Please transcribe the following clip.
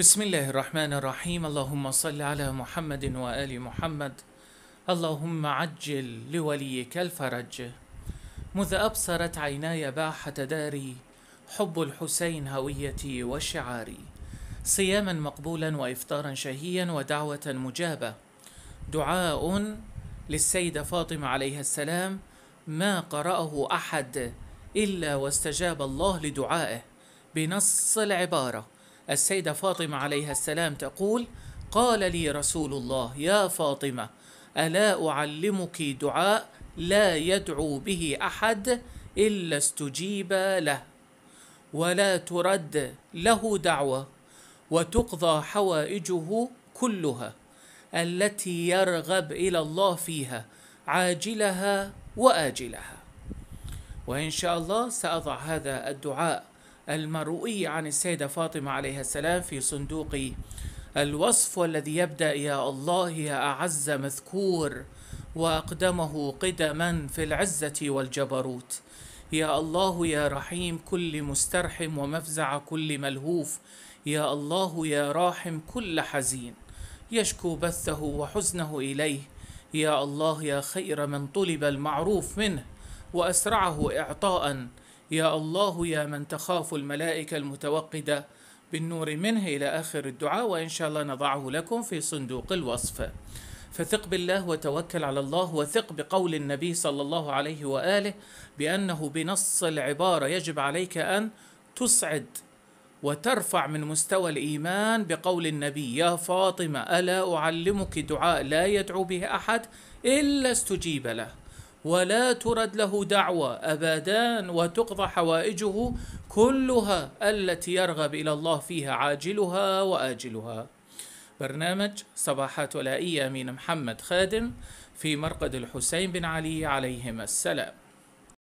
بسم الله الرحمن الرحيم اللهم صل على محمد وآل محمد اللهم عجل لوليك الفرج مذ أبصرت عيناي باحة داري حب الحسين هويتي وشعاري صياما مقبولا وإفطارا شهيا ودعوة مجابة دعاء للسيدة فاطمة عليها السلام ما قرأه أحد إلا واستجاب الله لدعائه بنص العبارة السيدة فاطمة عليها السلام تقول قال لي رسول الله يا فاطمة ألا أعلمك دعاء لا يدعو به أحد إلا استجيب له ولا ترد له دعوة وتقضى حوائجه كلها التي يرغب إلى الله فيها عاجلها وآجلها وإن شاء الله سأضع هذا الدعاء المروي عن السيدة فاطمة عليها السلام في صندوق الوصف والذي يبدأ يا الله يا أعز مذكور وأقدمه قدما في العزة والجبروت يا الله يا رحيم كل مسترحم ومفزع كل ملهوف يا الله يا راحم كل حزين يشكو بثه وحزنه إليه يا الله يا خير من طلب المعروف منه وأسرعه إعطاء يا الله يا من تخاف الملائكة المتوقدة بالنور منه إلى آخر الدعاء وإن شاء الله نضعه لكم في صندوق الوصف فثق بالله وتوكل على الله وثق بقول النبي صلى الله عليه وآله بأنه بنص العبارة يجب عليك أن تسعد وترفع من مستوى الإيمان بقول النبي يا فاطمة ألا أعلمك دعاء لا يدعو به أحد إلا استجيب له ولا ترد له دعوة أبدان وتقضى حوائجه كلها التي يرغب إلى الله فيها عاجلها وآجلها برنامج صباحات ولائية من محمد خادم في مرقد الحسين بن علي عليهما السلام